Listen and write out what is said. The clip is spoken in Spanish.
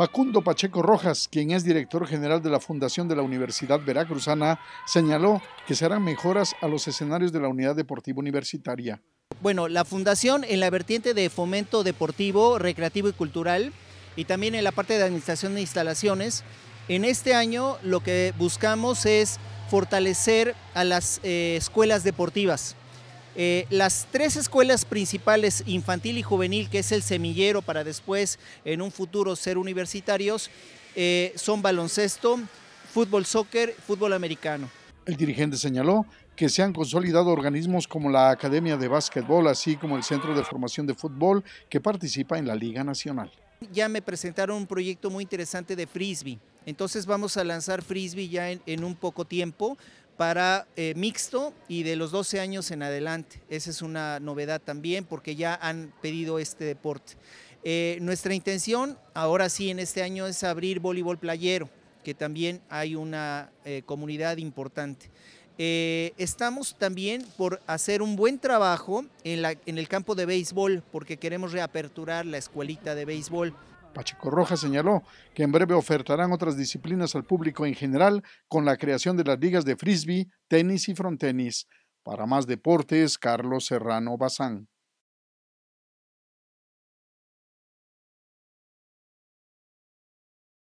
Facundo Pacheco Rojas, quien es director general de la Fundación de la Universidad Veracruzana, señaló que se harán mejoras a los escenarios de la Unidad Deportiva Universitaria. Bueno, la Fundación en la vertiente de fomento deportivo, recreativo y cultural y también en la parte de administración de instalaciones, en este año lo que buscamos es fortalecer a las eh, escuelas deportivas. Eh, las tres escuelas principales, infantil y juvenil, que es el semillero para después, en un futuro, ser universitarios, eh, son baloncesto, fútbol soccer, fútbol americano. El dirigente señaló que se han consolidado organismos como la Academia de Básquetbol, así como el Centro de Formación de Fútbol, que participa en la Liga Nacional. Ya me presentaron un proyecto muy interesante de frisbee. Entonces vamos a lanzar frisbee ya en un poco tiempo para eh, mixto y de los 12 años en adelante. Esa es una novedad también porque ya han pedido este deporte. Eh, nuestra intención ahora sí en este año es abrir voleibol playero, que también hay una eh, comunidad importante. estamos también por hacer un buen trabajo en el campo de béisbol porque queremos reaperturar la escuelita de béisbol. Pacheco Rojas señaló que en breve ofertarán otras disciplinas al público en general con la creación de las ligas de frisbee, tenis y frontenis. Para más deportes, Carlos Serrano Bazán.